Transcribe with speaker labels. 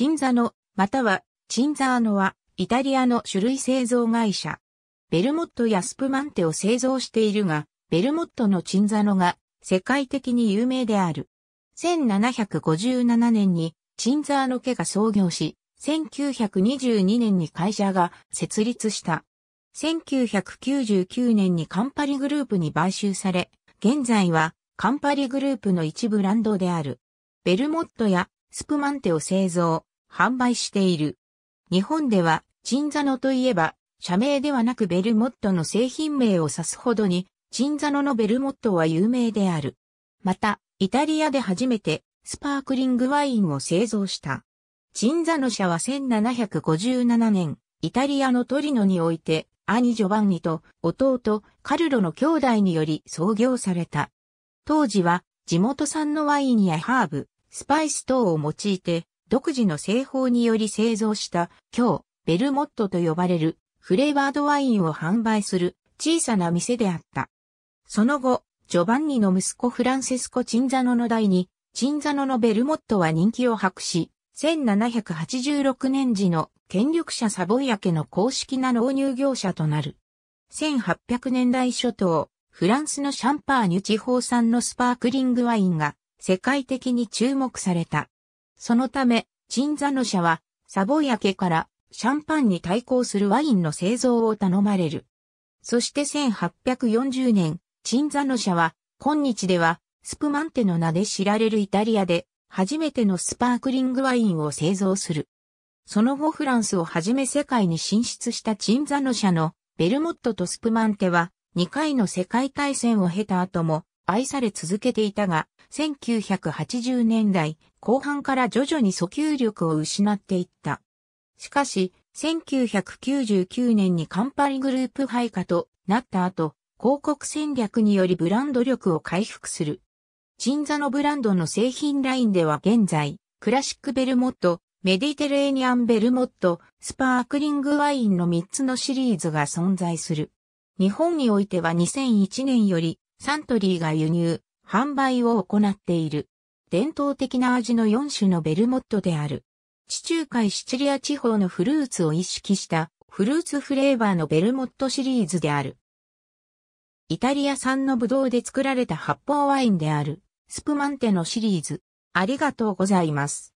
Speaker 1: チンザノ、または、チンザーノは、イタリアの種類製造会社。ベルモットやスプマンテを製造しているが、ベルモットのチンザノが、世界的に有名である。1757年に、チンザーノ家が創業し、1922年に会社が設立した。1999年にカンパリグループに買収され、現在はカンパリグループの一部ランドである。ベルモットやスプマンテを製造、販売している。日本では、チンザノといえば、社名ではなくベルモットの製品名を指すほどに、チンザノのベルモットは有名である。また、イタリアで初めて、スパークリングワインを製造した。チンザノ社は1757年、イタリアのトリノにおいて、兄ジョバンニと弟カルロの兄弟により創業された。当時は地元産のワインやハーブ、スパイス等を用いて独自の製法により製造した、今日、ベルモットと呼ばれるフレーバードワインを販売する小さな店であった。その後、ジョバンニの息子フランセスコ・チンザノの代に、チンザノのベルモットは人気を博し、1786年時の権力者サボイア家の公式な納入業者となる。1800年代初頭、フランスのシャンパーニュ地方産のスパークリングワインが世界的に注目された。そのため、チンザノ社は、サボヤ家からシャンパンに対抗するワインの製造を頼まれる。そして1840年、チンザノ社は、今日では、スプマンテの名で知られるイタリアで、初めてのスパークリングワインを製造する。その後フランスをはじめ世界に進出したチンザノ社のベルモットとスプマンテは2回の世界大戦を経た後も愛され続けていたが1980年代後半から徐々に訴求力を失っていった。しかし、1999年にカンパリグループ配下となった後、広告戦略によりブランド力を回復する。鎮座のブランドの製品ラインでは現在、クラシックベルモット、メディテレーニアンベルモット、スパークリングワインの3つのシリーズが存在する。日本においては2001年よりサントリーが輸入、販売を行っている。伝統的な味の4種のベルモットである。地中海シチリア地方のフルーツを意識したフルーツフレーバーのベルモットシリーズである。イタリア産のブドウで作られた発泡ワインである、スプマンテのシリーズ。ありがとうございます。